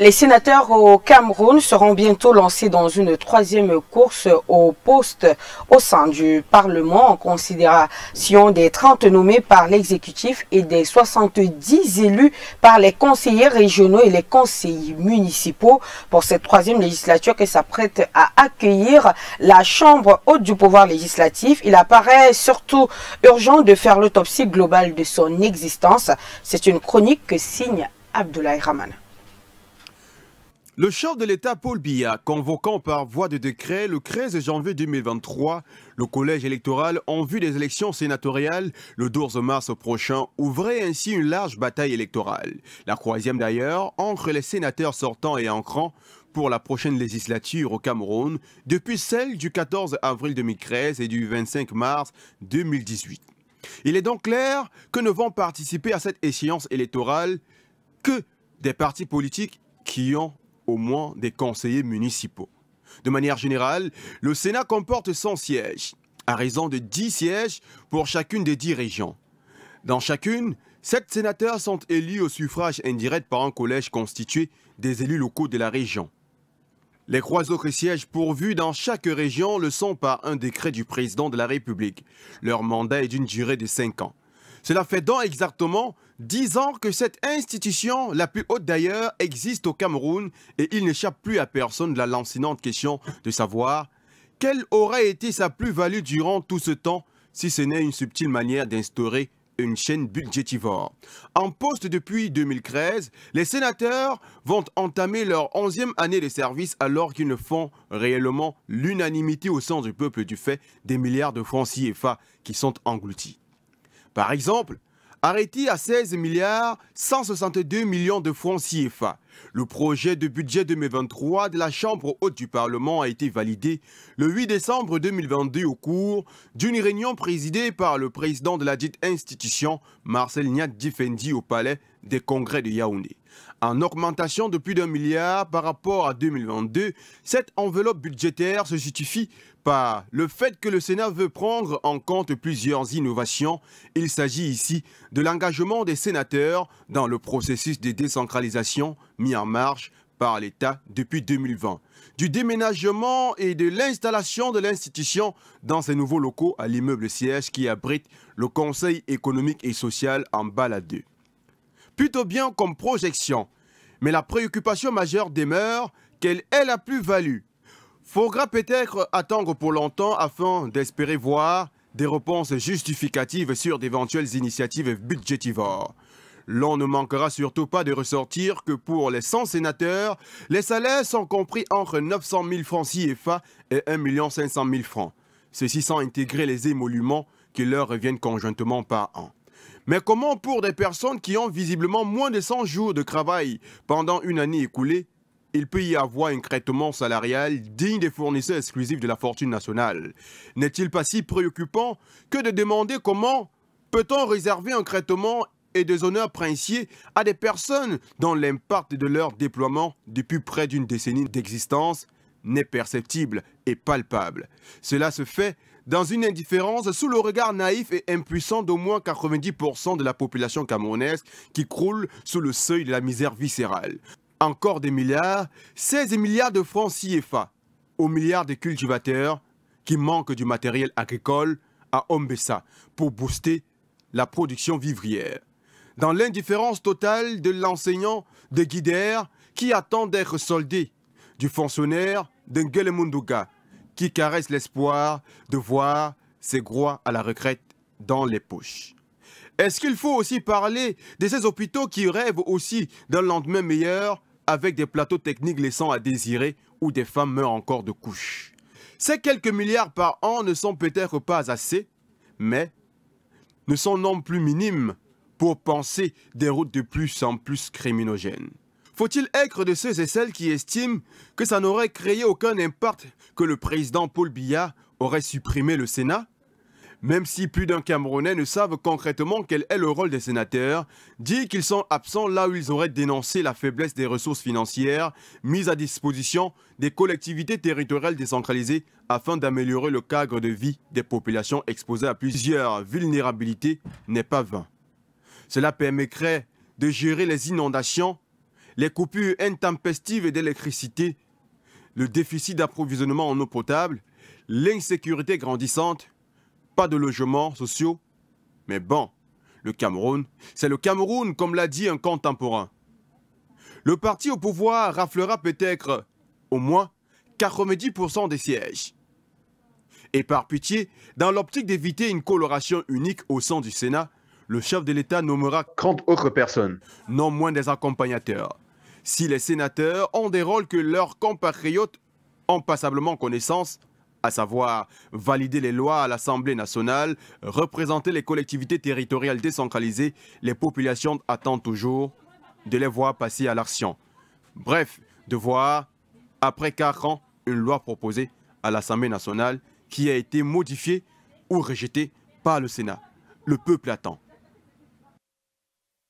Les sénateurs au Cameroun seront bientôt lancés dans une troisième course au poste au sein du Parlement en considération des 30 nommés par l'exécutif et des 70 élus par les conseillers régionaux et les conseillers municipaux pour cette troisième législature qui s'apprête à accueillir la Chambre haute du pouvoir législatif. Il apparaît surtout urgent de faire l'autopsie globale de son existence. C'est une chronique que signe Abdoulaye Rahman. Le chef de l'État Paul Biya, convoquant par voie de décret le 13 janvier 2023 le collège électoral en vue des élections sénatoriales le 12 mars prochain, ouvrait ainsi une large bataille électorale. La troisième d'ailleurs entre les sénateurs sortants et ancrants pour la prochaine législature au Cameroun depuis celle du 14 avril 2013 et du 25 mars 2018. Il est donc clair que ne vont participer à cette échéance électorale que des partis politiques qui ont au moins des conseillers municipaux. De manière générale, le Sénat comporte 100 sièges, à raison de 10 sièges pour chacune des 10 régions. Dans chacune, 7 sénateurs sont élus au suffrage indirect par un collège constitué des élus locaux de la région. Les trois autres sièges pourvus dans chaque région le sont par un décret du président de la République. Leur mandat est d'une durée de 5 ans. Cela fait donc exactement Dix ans que cette institution, la plus haute d'ailleurs, existe au Cameroun et il n'échappe plus à personne de la lancinante question de savoir quelle aurait été sa plus-value durant tout ce temps si ce n'est une subtile manière d'instaurer une chaîne budgétivore. En poste depuis 2013, les sénateurs vont entamer leur 11e année de service alors qu'ils ne font réellement l'unanimité au sens du peuple du fait des milliards de francs CFA qui sont engloutis. Par exemple, arrêté à 16 milliards 162 millions de francs CFA. Le projet de budget 2023 de la Chambre haute du Parlement a été validé le 8 décembre 2022 au cours d'une réunion présidée par le président de la dite institution, Marcel Niat Diffendi, au palais des congrès de Yaoundé en augmentation de plus d'un milliard par rapport à 2022. Cette enveloppe budgétaire se justifie par le fait que le Sénat veut prendre en compte plusieurs innovations. Il s'agit ici de l'engagement des sénateurs dans le processus de décentralisation mis en marche par l'État depuis 2020, du déménagement et de l'installation de l'institution dans ses nouveaux locaux à l'immeuble siège qui abrite le Conseil économique et social en bas 2 plutôt bien comme projection. Mais la préoccupation majeure demeure quelle est la plus-value. Faudra peut-être attendre pour longtemps afin d'espérer voir des réponses justificatives sur d'éventuelles initiatives budgétivores. L'on ne manquera surtout pas de ressortir que pour les 100 sénateurs, les salaires sont compris entre 900 000 francs CFA et 1 500 000 francs. Ceci sans intégrer les émoluments qui leur reviennent conjointement par an. Mais comment pour des personnes qui ont visiblement moins de 100 jours de travail pendant une année écoulée, il peut y avoir un traitement salarial digne des fournisseurs exclusifs de la fortune nationale N'est-il pas si préoccupant que de demander comment peut-on réserver un traitement et des honneurs princiers à des personnes dont l'impact de leur déploiement depuis près d'une décennie d'existence n'est perceptible et palpable. Cela se fait dans une indifférence sous le regard naïf et impuissant d'au moins 90% de la population camerounaise qui croule sous le seuil de la misère viscérale. Encore des milliards, 16 milliards de francs CFA aux milliards de cultivateurs qui manquent du matériel agricole à Ombessa pour booster la production vivrière. Dans l'indifférence totale de l'enseignant de Guider qui attend d'être soldé, du fonctionnaire de qui caresse l'espoir de voir ses gros à la retraite dans les poches. Est-ce qu'il faut aussi parler de ces hôpitaux qui rêvent aussi d'un lendemain meilleur avec des plateaux techniques laissant à désirer où des femmes meurent encore de couches. Ces quelques milliards par an ne sont peut-être pas assez, mais ne sont non plus minimes pour penser des routes de plus en plus criminogènes. Faut-il être de ceux et celles qui estiment que ça n'aurait créé aucun impact que le président Paul Biya aurait supprimé le Sénat Même si plus d'un Camerounais ne savent concrètement quel est le rôle des sénateurs, dit qu'ils sont absents là où ils auraient dénoncé la faiblesse des ressources financières mises à disposition des collectivités territoriales décentralisées afin d'améliorer le cadre de vie des populations exposées à plusieurs vulnérabilités n'est pas vain. Cela permettrait de gérer les inondations les coupures intempestives d'électricité, le déficit d'approvisionnement en eau potable, l'insécurité grandissante, pas de logements sociaux. Mais bon, le Cameroun, c'est le Cameroun comme l'a dit un contemporain. Le parti au pouvoir raflera peut-être, au moins, 90% des sièges. Et par pitié, dans l'optique d'éviter une coloration unique au sein du Sénat, le chef de l'État nommera 30 autres personnes, non moins des accompagnateurs si les sénateurs ont des rôles que leurs compatriotes ont passablement connaissance, à savoir valider les lois à l'Assemblée nationale, représenter les collectivités territoriales décentralisées, les populations attendent toujours de les voir passer à l'action. Bref, de voir, après 4 ans, une loi proposée à l'Assemblée nationale qui a été modifiée ou rejetée par le Sénat. Le peuple attend.